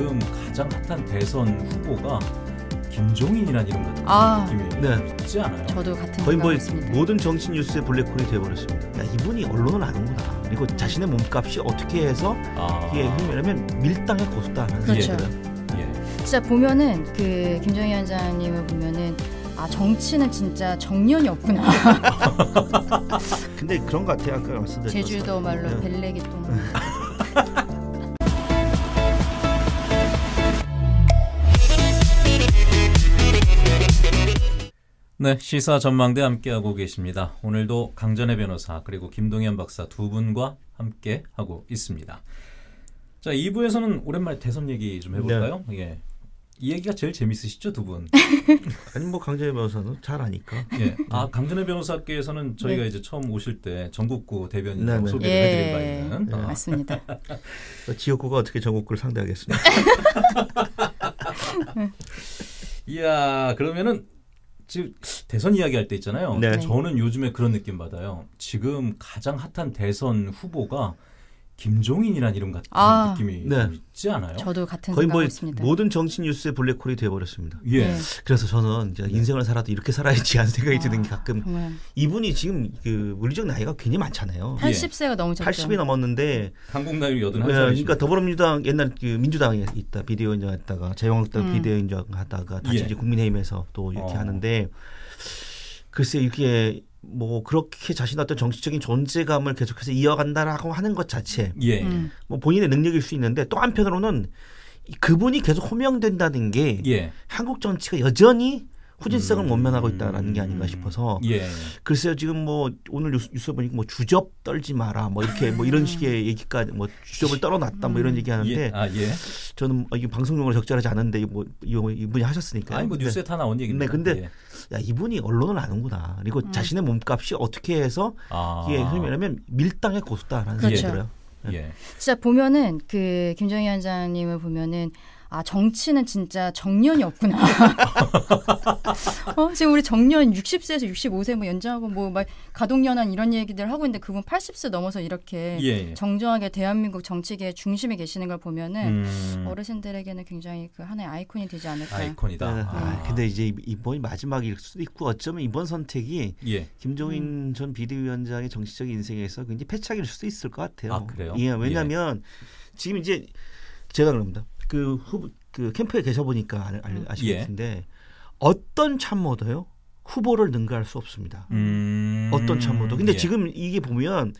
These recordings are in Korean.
지금 가장 핫한 대선 후보가 김종인이라는 이름 같은 아, 느낌이 네. 있지 않아요? 저도 같은 거의 뭐 같습니다. 모든 정치 뉴스의 블랙홀이 되어버렸습니다. 야 이분이 언론을 아는구나. 그리고 자신의 몸값이 어떻게 해서 아. 이게 왜냐면 밀당에 고수다 는 그렇죠. 예. 진짜 보면은 그 김종인 위원장님을 보면은 아 정치는 진짜 정년이 없구나. 근데 그런 것 같아요. 아까 말씀드렸 제주도 말로 네. 벨레기 똥. 네, 시사 전망대 함께하고 계십니다. 오늘도 강전의 변호사 그리고 김동현 박사 두 분과 함께 하고 있습니다. 자, 2부에서는 오랜만에 대선 얘기 좀 해볼까요? 네. 예. 이 얘기가 제일 재밌으시죠 두 분? 아니 뭐 강전의 변호사는 잘 아니까. 예. 아 네. 강전의 변호사께서는 저희가 네. 이제 처음 오실 때 전국구 대변인 네, 네. 소개를 예. 해드린 바 있는. 네. 아. 맞습니다. 지역구가 어떻게 전국구를 상대하겠습니까? 이야 그러면은 지 대선 이야기할 때 있잖아요. 네. 네. 저는 요즘에 그런 느낌 받아요. 지금 가장 핫한 대선 후보가 김종인이란 이름 같은 아, 느낌이 네. 있지 않아요? 저도 같은 거의 뭐 있습니다. 모든 정치 뉴스의 블랙홀이 되어버렸습니다. 예. 네. 그래서 저는 이제 네. 인생을 살아도 이렇게 살아야지 하는 생각이 아, 드는 게 가끔 정말. 이분이 지금 그 물리적 나이가 굉장히 많잖아요. 80세가 넘으 80이 넘었는데 한국 나이로 81살. 그러니까 더불어민주당 옛날 그 민주당에 있다 비대위원장 했다가 자유한국당 음. 비대위원장 하다가 다시 예. 이제 국민의힘에서 또 이렇게 어. 하는데 글쎄 이렇게 뭐 그렇게 자신의 어떤 정치적인 존재감을 계속해서 이어간다라고 하는 것 자체, 예. 음. 뭐 본인의 능력일 수 있는데 또 한편으로는 그분이 계속 호명된다는 게 예. 한국 정치가 여전히 후진성을 음. 못면하고 있다라는 게 아닌가 싶어서 예. 글쎄요 지금 뭐 오늘 뉴스, 뉴스 보니까 뭐 주접 떨지 마라 뭐 이렇게 뭐 이런 식의 얘기까지 뭐 주접을 떨어놨다 뭐 이런 얘기하는데 예. 아, 예. 저는 뭐 이 방송용으로 적절하지 않은데 뭐 이분이 하셨으니까 아니 뭐 네. 뉴스에 다 나온 얘기입니네 근데 예. 야 이분이 언론을 아는구나 그리고 음. 자신의 몸값이 어떻게 해서 아. 이게 흐히 말하면 밀당의 고수다라는 그렇죠. 생각이 들어요. 네. 예. 진짜 보면은 그 김정희 위원장님을 보면은 아 정치는 진짜 정년이 없구나. 어, 지금 우리 정년 60세에서 65세 뭐 연장하고 뭐 막 가동연한 이런 얘기들 하고 있는데 그분 80세 넘어서 이렇게 예, 예. 정정하게 대한민국 정치계 중심에 계시는 걸 보면은 음. 어르신들에게는 굉장히 그 하나의 아이콘이 되지 않을까. 아이콘이다. 네. 아. 아 근데 이제 이번이 뭐 마지막일 수도 있고 어쩌면 이번 선택이 예. 김종인 음. 전 비대위원장의 정치적인 인생에서 굉장히 패착일 수도 있을 것 같아요. 아, 그래요? 예, 왜냐하면 예. 지금 이제 제가 그럽니다. 그, 후그 캠프에 계셔 보니까 음. 아시겠는데 예. 어떤 참모도요 후보를 능가할 수 없습니다. 음... 어떤 참모도. 근데 예. 지금 이게 보면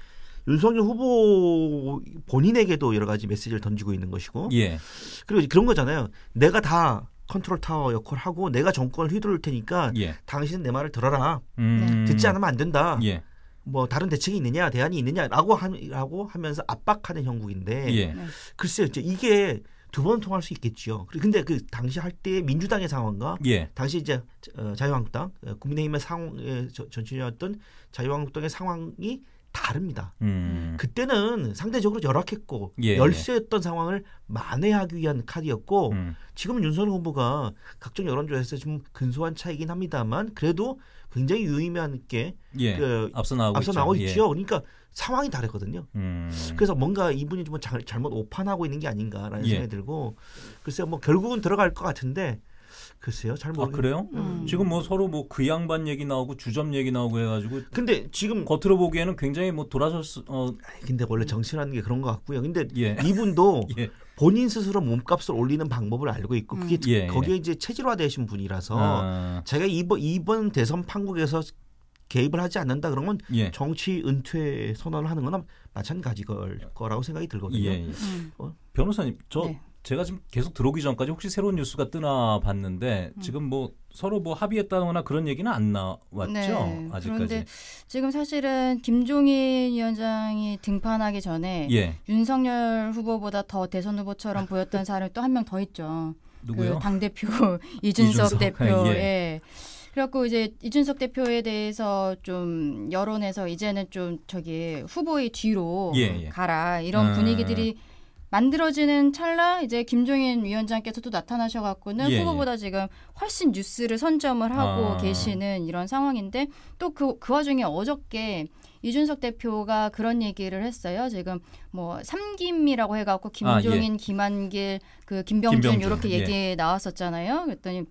윤석열 후보 본인에게도 여러 가지 메시지를 던지고 있는 것이고 예. 그리고 그런 거잖아요. 내가 다 컨트롤 타워 역할을 하고 내가 정권을 휘두를 테니까 예. 당신은 내 말을 들어라. 음... 네. 듣지 않으면 안 된다. 예. 뭐 다른 대책이 있느냐 대안이 있느냐라고 하고 하면서 압박하는 형국인데 예. 네. 글쎄요 이제 이게 두번 통할 수있겠죠 근데 그 당시 할 때 민주당의 상황과 예. 당시 이제 어, 자유한국당 어, 국민의힘의 상황 전신이었던 자유한국당의 상황이 다릅니다. 음. 그때는 상대적으로 열악했고 예, 열세였던 상황을 만회하기 위한 카드였고 음. 지금 은 윤석열 후보가 각종 여론조사에서 지금 근소한 차이긴 합니다만 그래도 굉장히 유의미하게 예. 그 앞서 나오고, 앞서 나오고 예. 있죠. 그러니까 상황이 다르거든요. 음. 그래서 뭔가 이분이 좀 잘, 잘못 오판하고 있는 게 아닌가라는 예. 생각이 들고 글쎄요, 뭐 결국은 들어갈 것 같은데 글쎄요, 잘 모르. 아 그래요? 음. 지금 뭐 서로 뭐그 양반 얘기 나오고 주점 얘기 나오고 해가지고. 근데 지금 겉으로 보기에는 굉장히 뭐 돌아섰. 어. 아 근데 원래 정치라는 게 그런 것 같고요. 근데 예. 이분도 예. 본인 스스로 몸값을 올리는 방법을 알고 있고 음. 그게 음. 예, 거기에 이제 체질화되신 분이라서 아. 제가 이번 이번 대선 판국에서 개입을 하지 않는다 그런 건 예. 정치 은퇴 선언을 하는 거나 마찬가지 걸 거라고 생각이 들거든요. 예, 예. 음. 어? 변호사님 저 네. 제가 지금 계속 들어오기 전까지 혹시 새로운 뉴스가 뜨나 봤는데 음. 지금 뭐 서로 뭐 합의했다거나 그런 얘기는 안 나왔죠 네, 아직까지. 그런데 지금 사실은 김종인 위원장이 등판하기 전에 예. 윤석열 후보보다 더 대선 후보처럼 보였던 사람이 또 한 명 더 있죠. 누구요? 그당 대표 이준석, 이준석, 대표. 의 예. 예. 그래갖고 이제 이준석 대표에 대해서 좀 여론에서 이제는 좀 저기 후보의 뒤로 예, 예. 가라 이런 아. 분위기들이. 만들어지는 찰나 이제 김종인 위원장께서 도 나타나셔갖고는 예, 예. 후보보다 지금 훨씬 뉴스를 선점을 하고 아. 계시는 이런 상황인데 또그그 그 와중에 어저께 이준석 대표가 그런 얘기를 했어요. 지금 뭐 삼김이라고 해갖고 아, 김종인, 아, 예. 김한길, 그 김병준, 김병준 이렇게 예. 얘기 예. 나왔었잖아요. 그랬더니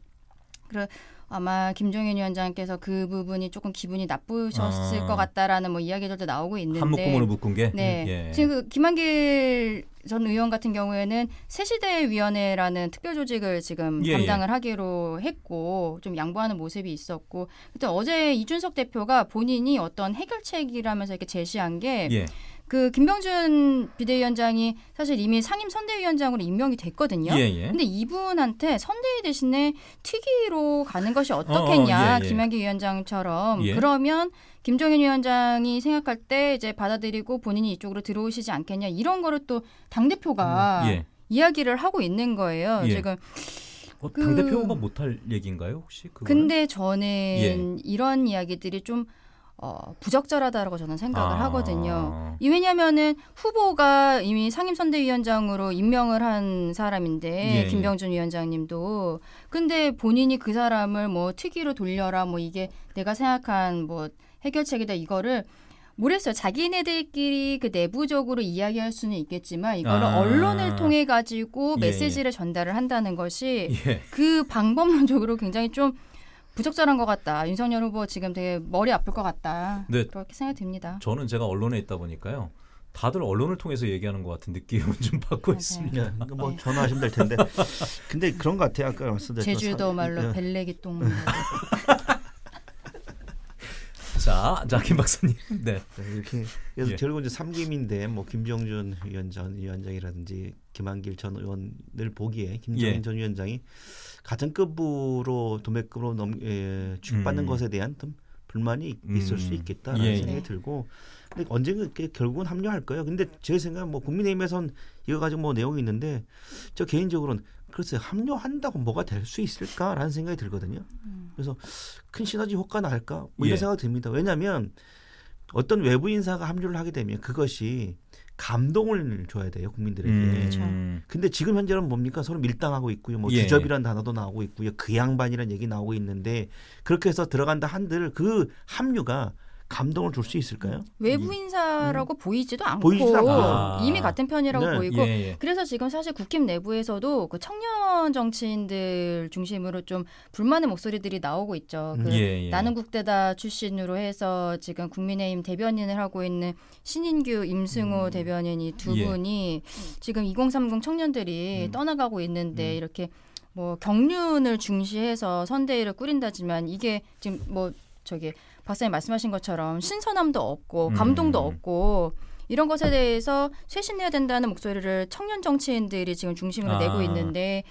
그래. 아마 김종인 위원장께서 그 부분이 조금 기분이 나쁘셨을 아. 것 같다라는 뭐 이야기들도 나오고 있는데 한 묶음으로 묶은 게 네. 예. 지금 그 김한길 전 의원 같은 경우에는 새시대위원회라는 특별 조직을 지금 예, 예. 담당을 하기로 했고 좀 양보하는 모습이 있었고 그때 어제 이준석 대표가 본인이 어떤 해결책이라면서 이렇게 제시한 게 예. 그 김병준 비대위원장이 사실 이미 상임 선대위원장으로 임명이 됐거든요. 예, 예. 근데 이분한테 선대위 대신에 특위로 가는 것이 어, 어, 어떻겠냐 어, 예, 예. 김양기 위원장처럼 예. 그러면 김종인 위원장이 생각할 때 이제 받아들이고 본인이 이쪽으로 들어오시지 않겠냐 이런 거를 또당 대표가 음, 예. 이야기를 하고 있는 거예요. 지금. 어, 당 대표가 그, 못할 얘기인가요 혹시? 그거는? 근데 저는 이런 이야기들이 좀 어, 부적절하다라고 저는 생각을 아. 하거든요. 이 왜냐면은 후보가 이미 상임선대위원장으로 임명을 한 사람인데 예, 예. 김병준 예. 위원장님도 근데 본인이 그 사람을 뭐 특위로 돌려라 뭐 이게 내가 생각한 뭐 해결책이다 이거를 모르겠어요. 자기네들끼리 그 내부적으로 이야기할 수는 있겠지만 이거를 아. 언론을 통해 가지고 예, 예. 메시지를 예, 전달을 한다는 것이 그 방법론적으로 굉장히 좀 부적절한 것 같다. 윤석열 후보 지금 되게 머리 아플 것 같다. 네. 그렇게 생각이 듭니다. 저는 제가 언론에 있다 보니까요. 다들 언론을 통해서 얘기하는 것 같은 느낌을 좀 받고 네. 있습니다. 네. 뭐 전화하시면 될 텐데. 근데 그런 것 같아요. 아까 말씀드렸 제주도 말로 네. 벨레기 똥. 자, 자, 김 박사님. 네. 네 이렇게 그래서 예. 결국 이제 삼김인데뭐 김종준 위원장, 위원장이라든지 김한길 전 의원을 보기에 김종인 예. 전 위원장이 가정급으로 도매급으로 넘 예, 주 축받는 음. 것에 대한 좀 불만이 있을 수 음. 있겠다라는 예, 예. 생각이 들고 근데 언젠가 결국은 합류할 거예요. 근데 제 생각 은뭐 국민의힘에선 이거 가지고 뭐 내용이 있는데 저 개인적으로는 그래서 합류한다고 뭐가 될 수 있을까라는 생각이 들거든요. 음. 그래서 큰 시너지 효과 날까 뭐 이런 예. 생각이 듭니다. 왜냐하면 어떤 외부 인사가 합류를 하게 되면 그것이 감동을 줘야 돼요 국민들에게. 음. 그렇죠. 근데 지금 현재는 뭡니까 서로 밀당하고 있고요. 뭐 예. 주접이라는 단어도 나오고 있고요. 그 양반이라는 얘기 나오고 있는데 그렇게 해서 들어간다 한들 그 합류가 감동을 줄 수 있을까요? 외부 음. 인사라고 음. 보이지도 않고 보이지도 아. 이미 같은 편이라고 네. 보이고 예, 예. 그래서 지금 사실 국힘 내부에서도 그 청년 정치인들 중심으로 좀 불만의 목소리들이 나오고 있죠. 음. 그 예, 예. 나는 국대다 출신으로 해서 지금 국민의힘 대변인을 하고 있는 신인규 임승호 음. 대변인 이두 예. 분이 지금 2030 청년들이 음. 떠나가고 있는데 음. 이렇게 뭐 경륜을 중시해서 선대위를 꾸린다지만 이게 지금 뭐 저기 박사님 말씀하신 것처럼 신선함도 없고 음. 감동도 음. 없고 이런 것에 대해서 쇄신해야 된다는 목소리를 청년 정치인들이 지금 중심으로 아. 내고 있는데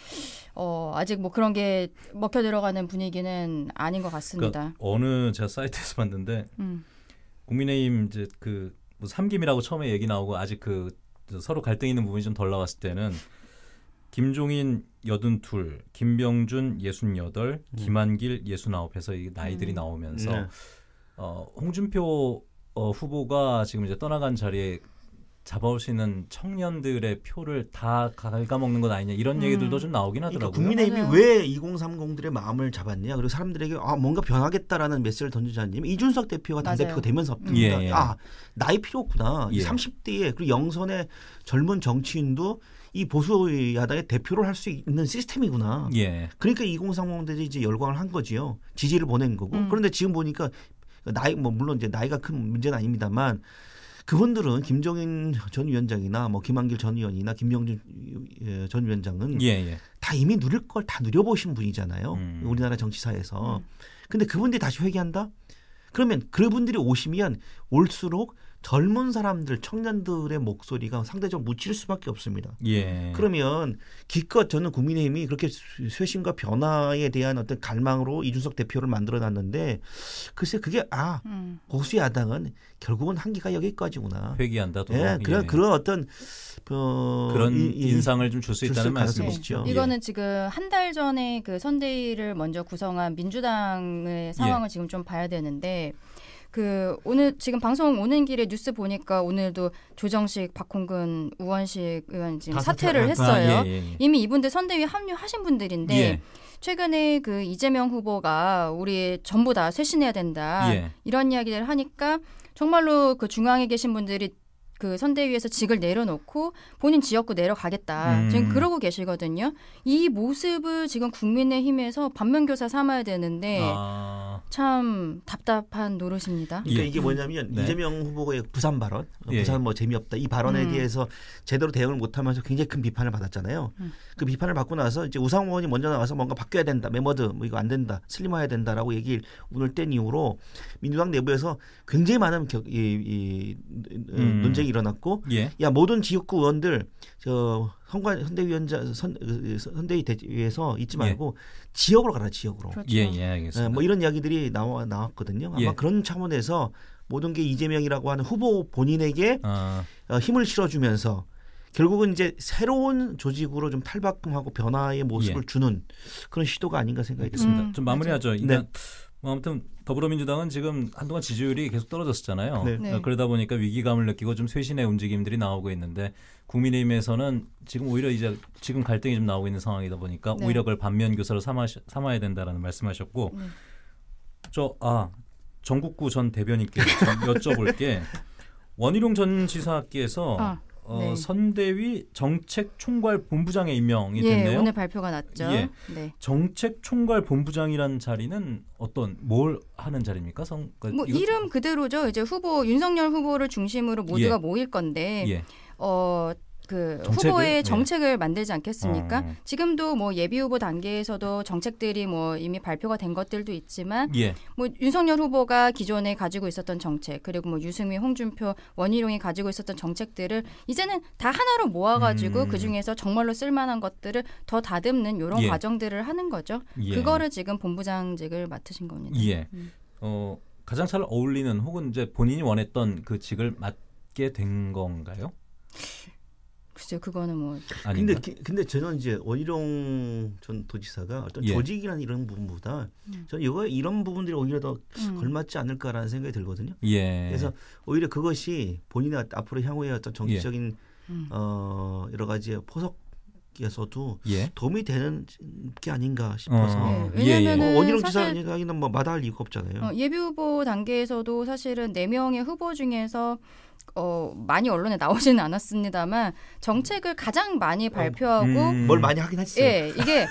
어, 아직 뭐 그런 게 먹혀 들어가는 분위기는 아닌 것 그러니까 같습니다. 그 어느 제가 사이트에서 봤는데 음. 국민의힘 이제 그 뭐 삼김이라고 처음에 얘기 나오고 아직 그 서로 갈등 있는 부분이 좀 덜 나왔을 때는 김종인 여든 둘, 김병준 예순 여덟, 네. 김한길 예순 아홉 해서 이 나이들이 음. 나오면서. 네. 어, 홍준표 어, 후보가 지금 이제 떠나간 자리에 잡아올 수 있는 청년들의 표를 다 갉아먹는 건 아니냐 이런 음. 얘기들도 좀 나오긴 그러니까 하더라고요. 그러니까 국민의힘이 왜 2030들의 마음을 잡았냐 그리고 사람들에게 아 뭔가 변하겠다라는 메시지를 던지자님 이준석 대표가 당대표가 되면서 예, 예, 예. 아 나이 필요 없구나 예. 30대에 그리고 영선의 젊은 정치인도 이 보수 야당의 대표를 할 수 있는 시스템이구나. 예. 그러니까 2 0 3 0들이 이제 열광을 한 거지요. 지지를 보낸 거고. 음. 그런데 지금 보니까 그 나이 뭐 물론 이제 나이가 큰 문제는 아닙니다만 그분들은 김종인 전 위원장이나 뭐 김한길 전 의원이나 김명준 예, 전 위원장은 예, 예. 다 이미 누릴 걸 다 누려보신 분이잖아요. 음. 우리나라 정치사에서. 음. 근데 그분들이 다시 회귀한다? 그러면 그분들이 오시면 올수록 젊은 사람들 청년들의 목소리가 상대적으로 묻힐 수밖에 없습니다. 예. 그러면 기껏 저는 국민의힘이 그렇게 쇄신과 변화에 대한 어떤 갈망으로 이준석 대표를 만들어놨는데 글쎄 그게 아 음. 보수 야당은 결국은 한계가 여기까지구나. 회귀한다도. 예, 예, 그런 예. 그런 어떤 어, 그런 이, 이, 인상을 좀 줄 수 있다는 말씀이시죠. 네. 이거는 지금 한 달 전에 그 선대위를 먼저 구성한 민주당의 상황을 예. 지금 좀 봐야 되는데 그 오늘 지금 방송 오는 길에 뉴스 보니까 오늘도 조정식, 박홍근, 우원식 의원 지금 사퇴를 아, 했어요. 아, 예, 예. 예. 이미 이분들 선대위 합류하신 분들인데 예. 최근에 그 이재명 후보가 우리 전부 다 쇄신해야 된다 예. 이런 이야기를 하니까 정말로 그 중앙에 계신 분들이 그 선대위에서 직을 내려놓고 본인 지역구 내려가겠다. 음. 지금 그러고 계시거든요. 이 모습을 지금 국민의힘에서 반면교사 삼아야 되는데 아. 참 답답한 노릇입니다. 그러니까 예. 이게 뭐냐면 네. 이재명 후보의 부산 발언, 어, 예. 부산 뭐 재미없다 이 발언에 음. 대해서 제대로 대응을 못하면서 굉장히 큰 비판을 받았잖아요. 음. 그 비판을 받고 나서 이제 우상호 의원이 먼저 나와서 뭔가 바뀌어야 된다, 메머드 뭐 이거 안 된다, 슬림화해야 된다라고 얘기를 오늘 뗀 이후로 민주당 내부에서 굉장히 많은 겨, 이, 이, 이 음, 음. 논쟁이 갑자기 일어났고 예. 야 모든 지역구 의원들 저 선관 선대위원장 선 그, 선대위 대위에서 잊지 예. 말고 예. 지역으로 가라 지역으로. 그렇죠. 예, 예, 알겠습니다. 네, 뭐 이런 이야기들이 나와 나왔거든요. 아마 예. 그런 차원에서 모든 게 이재명이라고 하는 후보 본인에게 아. 어, 힘을 실어주면서 결국은 이제 새로운 조직으로 좀 탈바꿈하고 변화의 모습을 예. 주는 그런 시도가 아닌가 생각이 듭니다. 음, 좀 마무리하죠. 네. 뭐 아무튼 더불어민주당은 지금 한동안 지지율이 계속 떨어졌었잖아요. 네. 네. 어, 그러다 보니까 위기감을 느끼고 좀 쇄신의 움직임들이 나오고 있는데 국민의힘에서는 지금 오히려 이제 지금 갈등이 좀 나오고 있는 상황이다 보니까 네. 오히려 그걸 반면 교사로 삼아 삼아야 된다라는 말씀하셨고 네. 저아 정국구 전 대변인께 여쭤볼 게 원희룡 전 지사께서 아. 어, 네. 선대위 정책총괄 본부장의 임명이 예, 됐네요. 오늘 발표가 났죠. 예. 네. 정책총괄 본부장이라는 자리는 어떤 뭘 하는 자리입니까? 성, 그러니까 뭐 이거, 이름 그대로죠. 이제 후보 윤석열 후보를 중심으로 모두가 예. 모일 건데 예. 어, 그 정책을? 후보의 네. 정책을 네. 만들지 않겠습니까? 음. 지금도 뭐 예비 후보 단계에서도 정책들이 뭐 이미 발표가 된 것들도 있지만 예. 뭐 윤석열 후보가 기존에 가지고 있었던 정책 그리고 뭐 유승민, 홍준표, 원희룡이 가지고 있었던 정책들을 이제는 다 하나로 모아가지고 음. 그 중에서 정말로 쓸만한 것들을 더 다듬는 요런 예. 과정들을 하는 거죠. 예. 그거를 지금 본부장직을 맡으신 겁니다. 예. 음. 어, 가장 잘 어울리는 혹은 이제 본인이 원했던 그 직을 맡게 된 건가요? 글쎄요, 그거는 뭐. 아닌가? 근데 근데 저는 이제 어이룡 전 도지사가 어떤 예. 조직이라는 이런 부분보다 음. 저는 이거 이런 부분들이 오히려 더 음. 걸맞지 않을까라는 생각이 들거든요. 예. 그래서 오히려 그것이 본인의 앞으로 향후에 어떤 정치적인 예. 어 여러 가지 의 포석 에서도 예? 도움이 되는 게 아닌가 싶어서 어. 네. 왜냐하면 어, 예, 예. 원희룡 지사 얘기는 뭐 마다할 이유가 없잖아요. 어, 예비 후보 단계에서도 사실은 네 명의 후보 중에서 어, 많이 언론에 나오지는 않았습니다만 정책을 가장 많이 어, 발표하고 음. 뭘 많이 하긴 했어요. 예, 이게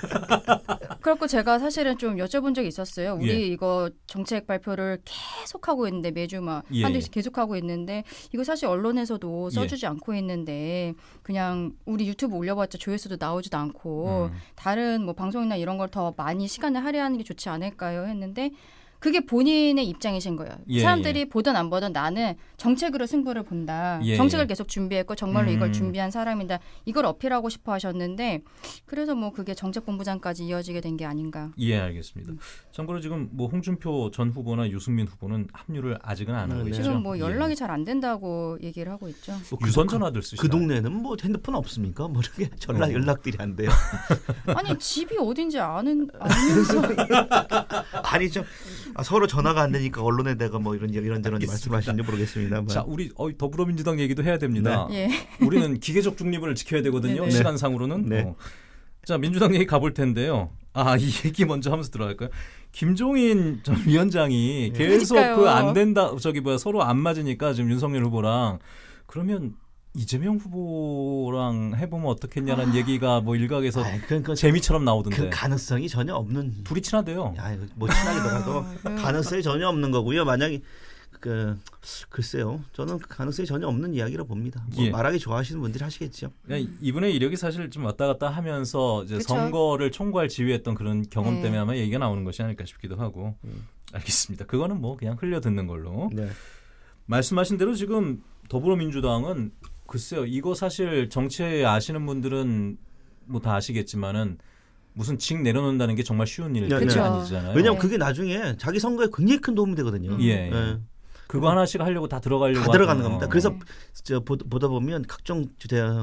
그렇고 제가 사실은 좀 여쭤본 적이 있었어요. 우리 예. 이거 정책 발표를 계속 하고 있는데 매주 막 예. 한 대씩 예. 계속 하고 있는데 이거 사실 언론에서도 예. 써주지 예. 않고 있는데 그냥 우리 유튜브 올려봤자 조회수도 나오지도 않고 음. 다른 뭐 방송이나 이런 걸 더 많이 시간을 할애하는 게 좋지 않을까요? 했는데 그게 본인의 입장이신 거예요. 예, 예. 사람들이 예. 보든 안 보든 나는 정책으로 승부를 본다. 예, 정책을 예. 계속 준비했고 정말로 음. 이걸 준비한 사람이다. 이걸 어필하고 싶어 하셨는데 그래서 뭐 그게 정책본부장까지 이어지게 된 게 아닌가. 예, 알겠습니다. 음. 참고로 지금 뭐 홍준표 전 후보나 유승민 후보는 합류를 아직은 안 하고 네. 네. 있죠. 지금 뭐 예. 연락이 잘 안 된다고 얘기를 하고 있죠. 뭐 어, 유선 전화들 쓰시나요? 그 동네는 뭐 핸드폰 없습니까? 뭐 이렇게 전화 어. 연락들이 안 돼요. 아니 집이 어딘지 아는 아면서 아니 좀 아, 서로 전화가 안 되니까 언론에 내가뭐 이런 이런저런 말씀하시는지 모르겠습니다만. 자, 우리 어, 더불어민주당 얘기도 해야 됩니다. 네. 예. 우리는 기계적 중립을 지켜야 되거든요. 네네. 네. 시간상으로는. 네. 어. 자, 민주당 얘기 가볼 텐데요. 아, 이 얘기 먼저 하면서 들어갈까요? 김종인 전 위원장이 네. 계속 그 안 된다 저기 뭐야 서로 안 맞으니까 지금 윤석열 후보랑 그러면 이재명 후보랑 해보면 어떻겠냐는 아. 얘기가 뭐 일각에서 아이, 그건, 그건 재미처럼 나오던데 그 가능성이 전혀 없는 둘이 친하대요. 야, 뭐 친하기더라도 아, 가능성이 전혀 없는 거고요. 만약에 그 글쎄요, 저는 그 가능성이 전혀 없는 이야기라 봅니다. 뭐 예. 말하기 좋아하시는 분들이 하시겠죠. 이분의 이력이 사실 좀 왔다 갔다 하면서 이제 선거를 총괄 지휘했던 그런 경험 음. 때문에 아마 얘기가 나오는 것이 아닐까 싶기도 하고 음. 알겠습니다. 그거는 뭐 그냥 흘려 듣는 걸로. 네. 말씀하신 대로 지금 더불어민주당은 글쎄요. 이거 사실 정치 아시는 분들은 뭐 다 아시겠지만은 무슨 직 내려놓는다는 게 정말 쉬운 일이 네, 예, 예. 아니잖아요. 왜냐하면 그게 나중에 자기 선거에 굉장히 큰 도움이 되거든요. 예. 예. 예. 그거 음. 하나씩 하려고 다 들어가려고 다 들어가는 겁니다. 그래서 저 보다 보면 각종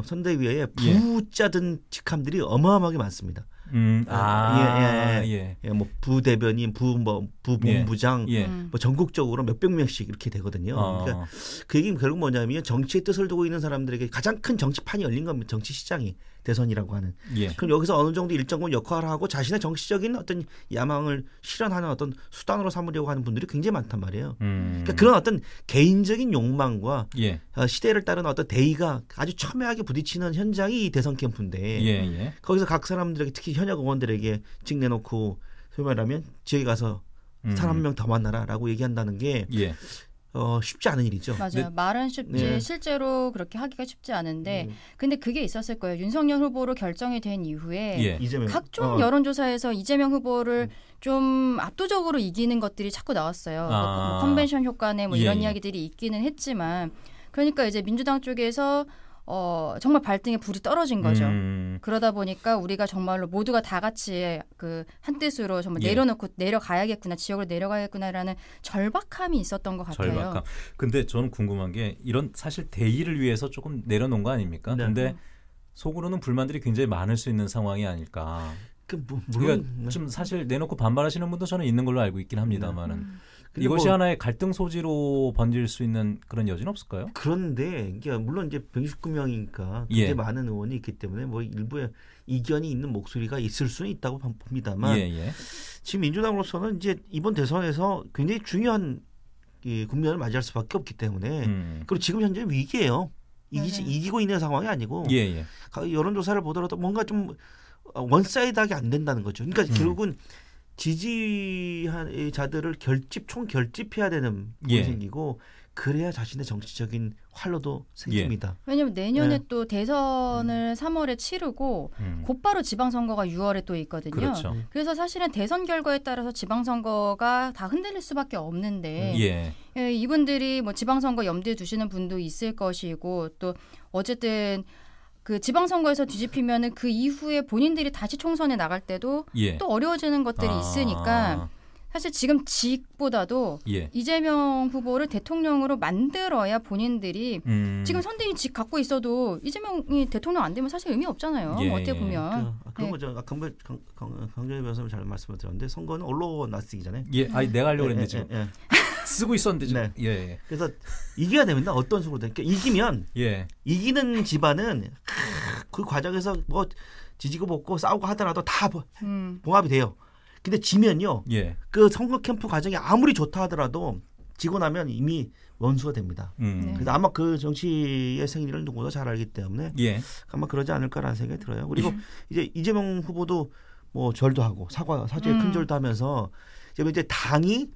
선대위에 부자든 직함들이 어마어마하게 많습니다. 음, 예, 아, 예, 예, 예. 예 뭐 부대변인, 부, 뭐, 부본부장, 예. 예. 음. 뭐 전국적으로 몇백 명씩 이렇게 되거든요. 어. 그러니까 그 얘기는 결국 뭐냐면 정치의 뜻을 두고 있는 사람들에게 가장 큰 정치판이 열린 겁니다. 정치 시장이. 대선이라고 하는. 예. 그럼 여기서 어느 정도 일정 부분 역할을 하고 자신의 정치적인 어떤 야망을 실현하는 어떤 수단으로 삼으려고 하는 분들이 굉장히 많단 말이에요. 음. 그러니까 그런 어떤 개인적인 욕망과 예. 어, 시대를 따른 어떤 대의가 아주 첨예하게 부딪히는 현장이 이 대선 캠프인데 예. 예. 거기서 각 사람들에게 특히 현역 의원들에게 찍 내놓고 소위 말하면 지역에 가서 음. 사람 한명 더 만나라라고 얘기한다는 게 예. 어, 쉽지 않은 일이죠. 맞아요. 네. 말은 쉽지 네. 실제로 그렇게 하기가 쉽지 않은데 음. 근데 그게 있었을 거예요. 윤석열 후보로 결정이 된 이후에 예. 이재명. 각종 어. 여론조사에서 이재명 후보를 음. 좀 압도적으로 이기는 것들이 자꾸 나왔어요. 아. 뭐, 뭐 컨벤션 효과네 뭐 예, 이런 예. 이야기들이 있기는 했지만 그러니까 이제 민주당 쪽에서 어, 정말 발등에 불이 떨어진 거죠. 음. 그러다 보니까 우리가 정말로 모두가 다 같이 예, 그 한뜻으로 정말 예. 내려놓고 내려가야겠구나, 지역을 내려가야겠구나라는 절박함이 있었던 것 같아요. 절박함. 근데 저는 궁금한 게 이런 사실 대의를 위해서 조금 내려놓은 거 아닙니까? 네. 근데 속으로는 불만들이 굉장히 많을 수 있는 상황이 아닐까. 그 뭐, 물론 그러니까 네. 좀 사실 내놓고 반발하시는 분도 저는 있는 걸로 알고 있긴 합니다만은. 음. 이것이 뭐, 하나의 갈등 소지로 번질 수 있는 그런 여지는 없을까요? 그런데 이게 물론 이제 169명이니까 굉장히 예. 많은 의원이 있기 때문에 뭐 일부의 이견이 있는 목소리가 있을 수는 있다고 봅니다만 예, 예. 지금 민주당으로서는 이제 이번 대선에서 굉장히 중요한 이 국면을 맞이할 수밖에 없기 때문에 음. 그리고 지금 현재 위기예요. 이기지, 네. 이기고 있는 상황이 아니고 예, 예. 여론조사를 보더라도 뭔가 좀 원사이드하게 안 된다는 거죠. 그러니까 음. 결국은 지지자들을 한 결집 총 결집해야 되는 예. 생기고 그래야 자신의 정치적인 활로도 생깁니다. 예. 왜냐하면 내년에 네. 또 대선을 음. 3월에 치르고 음. 곧바로 지방선거가 6월에 또 있거든요. 그렇죠. 그래서 사실은 대선 결과에 따라서 지방선거가 다 흔들릴 수밖에 없는데 음. 예. 예, 이분들이 뭐 지방선거 염두에 두시는 분도 있을 것이고 또 어쨌든 그 지방선거에서 뒤집히면은 그 이후에 본인들이 다시 총선에 나갈 때도 예. 또 어려워지는 것들이 아. 있으니까 사실 지금 직보다도 예. 이재명 후보를 대통령으로 만들어야 본인들이 음. 지금 선대인 직 갖고 있어도 이재명이 대통령 안 되면 사실 의미 없잖아요. 예. 어떻게 보면. 그, 아, 그런 네. 거죠. 아까 강정희 변호사님 잘 말씀을 드렸는데 선거는 언론 나스기잖아요. 예, 아니 내가 하려고 했는데 예, 예, 지금. 예, 쓰고 있었는데 지금. 네. 예, 그래서 이겨야 됩니다. 어떤 식으로 되니까 그러니까 이기면 예. 이기는 집안은 그 과정에서 뭐 지지고 볶고 싸우고 하더라도 다 음. 봉합이 돼요. 근데 지면요. 예. 그 선거 캠프 과정이 아무리 좋다 하더라도 지고 나면 이미 원수가 됩니다. 음. 네. 그래서 아마 그 정치의 생리를 누구보다 잘 알기 때문에 예. 아마 그러지 않을까라는 생각이 들어요. 그리고 예. 이제 이재명 후보도 뭐 절도 하고 사과 사죄 음. 큰 절도 하면서 지금 이제 당이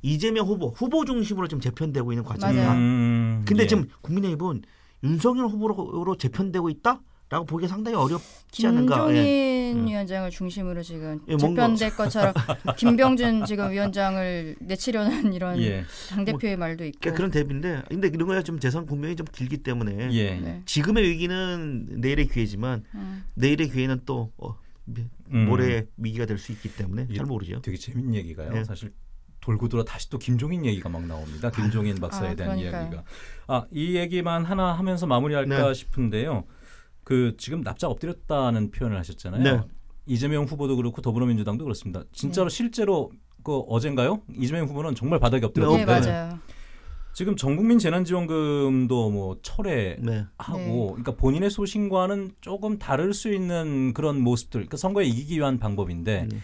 이재명 후보 후보 중심으로 지금 재편되고 있는 과정이야 음. 근데 예. 지금 국민의힘은 윤석열 후보로 재편되고 있다. 라고 보기 상당히 어렵지 않은가. 김종인 예. 음. 위원장을 중심으로 지금 예, 변될 것처럼 김병준 지금 위원장을 내치려는 이런 예. 당 대표의 뭐, 말도 있고 그러니까 그런 대비인데 근데 이런 거야 좀 재선 공명이 좀 길기 때문에 예. 네. 지금의 위기는 내일의 기회지만 음. 내일의 기회는 또 어, 음. 모레 음. 위기가 될 수 있기 때문에 잘 모르죠. 되게 재밌는 얘기가요. 네. 사실 돌고 돌아 다시 또 김종인 얘기가 막 나옵니다. 김종인 아, 박사에 아, 대한 그러니까요. 이야기가. 아, 이 얘기만 하나 하면서 마무리할까 네. 싶은데요. 그 지금 납작 엎드렸다는 표현을 하셨잖아요. 네. 이재명 후보도 그렇고 더불어민주당도 그렇습니다. 진짜로 네. 실제로 그 어젠가요? 이재명 후보는 정말 바닥이엎드렸거요 네, 맞아요. 네. 지금 전국민 재난지원금도 뭐 철회하고, 네. 그러니까 본인의 소신과는 조금 다를 수 있는 그런 모습들, 그러니까 선거에 이기기 위한 방법인데 음.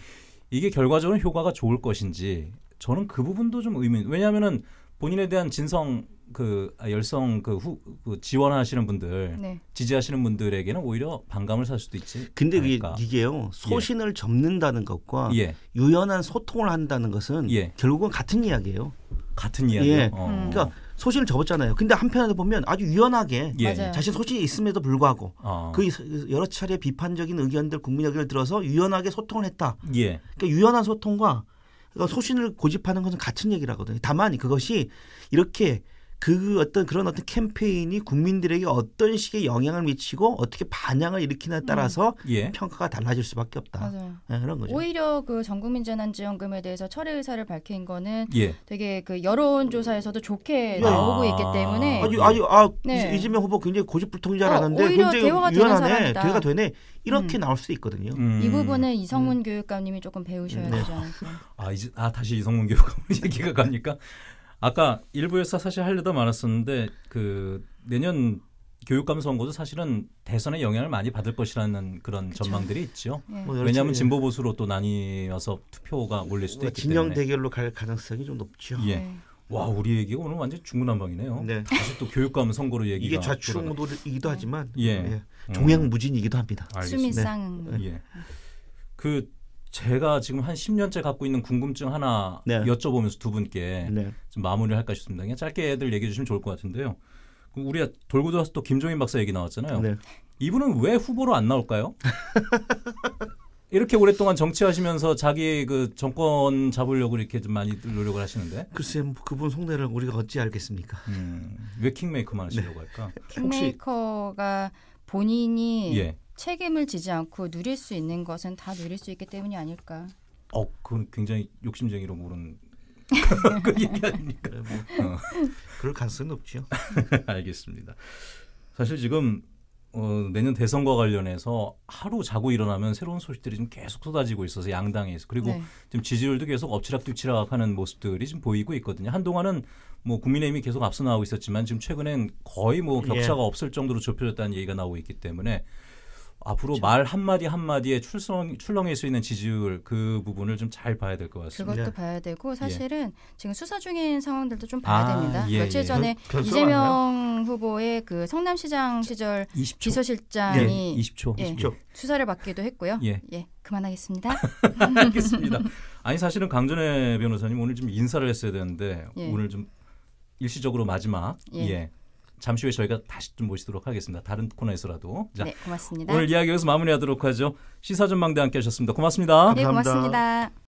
이게 결과적으로 효과가 좋을 것인지 저는 그 부분도 좀 의미. 왜냐하면은 본인에 대한 진성 그 아, 열성 그, 후, 그 지원하시는 분들 네. 지지하시는 분들에게는 오히려 반감을 살 수도 있지. 근데 이게, 이게요 예. 소신을 예. 접는다는 것과 예. 유연한 소통을 한다는 것은 예. 결국은 같은 이야기예요. 같은 이야기. 예. 어. 그러니까 소신을 접었잖아요. 근데 한편으로 보면 아주 유연하게 예. 자신 소신이 있음에도 불구하고 어. 그 여러 차례 비판적인 의견들 국민 의견을 들어서 유연하게 소통을 했다. 그러니까 유연한 소통과 그러니까 소신을 고집하는 것은 같은 얘기라거든요. 다만 그것이 이렇게 그 어떤 그런 어떤 캠페인이 국민들에게 어떤 식의 영향을 미치고 어떻게 반향을 일으키냐에 음. 따라서 음. 예. 평가가 달라질 수밖에 없다. 네, 그런 거죠. 오히려 그 전국민 재난지원금에 대해서 철회 의사를 밝힌 거는 예. 되게 그 여론조사에서도 좋게 예. 나오고 아. 있기 때문에 아주 아주 아 네. 이재명 후보 굉장히 고집불통자라는데 어, 아, 굉장히 대화가 유연하네, 대화가 되네 이렇게 음. 나올 수 있거든요. 음. 이 부분은 음. 이성문 교육감님이 조금 배우셔야 음. 되지 네. 않을까. 아 이제 아 다시 이성문 교육감 얘기가 가니까. 아까 일부에서 사실 할려다많았었는데그 내년 교육감 선거도 사실은 대선에 영향을 많이 받을 것이라는 그런 그쵸. 전망들이 있죠. 예. 뭐 왜냐하면 진보 보수로 또 나뉘어서 투표가 몰릴 수도 있기 진영 때문에. 대결로 갈 가능성이 좀 높죠. 예. 네. 와 우리 얘기 오늘 완전 중구난방이네요. 네. 다시 또 교육감 선거로 얘기가 이게 좌충우돌이기도 네. 하지만 예. 예. 음. 종횡무진이기도 합니다. 알겠습니다. 수미상. 네. 예. 그 제가 지금 한 10년째 갖고 있는 궁금증 하나 네. 여쭤보면서 두 분께 네. 좀 마무리를 할까 싶습니다. 그냥 짧게 애들 얘기해 주시면 좋을 것 같은데요. 그럼 우리가 돌고 돌아서 또 김종인 박사 얘기 나왔잖아요. 네. 이분은 왜 후보로 안 나올까요? 이렇게 오랫동안 정치하시면서 자기 그 정권 잡으려고 이렇게 좀 많이 노력을 하시는데 글쎄 뭐 그분 속내를 우리가 어찌 알겠습니까? 음, 왜 킹메이커만 하시려고 네. 할까? 킹메이커가 본인이 예. 책임을 지지 않고 누릴 수 있는 것은 다 누릴 수 있기 때문이 아닐까. 어, 그건 굉장히 욕심쟁이로 모르그 얘기 아닙니까? 뭐, 어. 그럴 가능성은 없죠. 알겠습니다. 사실 지금 어, 내년 대선과 관련해서 하루 자고 일어나면 새로운 소식들이 좀 계속 쏟아지고 있어서 양당에서 그리고 네. 지금 지지율도 계속 엎치락뒤치락하는 모습들이 지 보이고 있거든요. 한동안은 뭐 국민의힘이 계속 앞서 나오고 있었지만 지금 최근엔 거의 뭐 예. 격차가 예. 없을 정도로 좁혀졌다는 얘기가 나오고 있기 때문에 앞으로 말 한마디 한마디에 출렁, 출렁일 수 있는 지지율 그 부분을 좀 잘 봐야 될 것 같습니다. 그것도 예. 봐야 되고 예. 사실은 예. 지금 수사 중인 상황들도 좀 봐야 아, 됩니다. 예, 며칠 예. 전에 결, 그, 이재명 후보의 그 성남시장 시절 20초. 비서실장이 20초. 예, 20초. 수사를 받기도 했고요. 예. 그만하겠습니다. 알겠습니다. 아니 사실은 강준혜 변호사님 오늘 좀 인사를 했어야 되는데 오늘 좀 일시적으로 마지막 예. 잠시 후에 저희가 다시 좀 모시도록 하겠습니다. 다른 코너에서라도. 자, 네, 고맙습니다. 오늘 이야기 여기서 마무리하도록 하죠. 시사전망대 함께 하셨습니다. 고맙습니다. 네, 고맙습니다.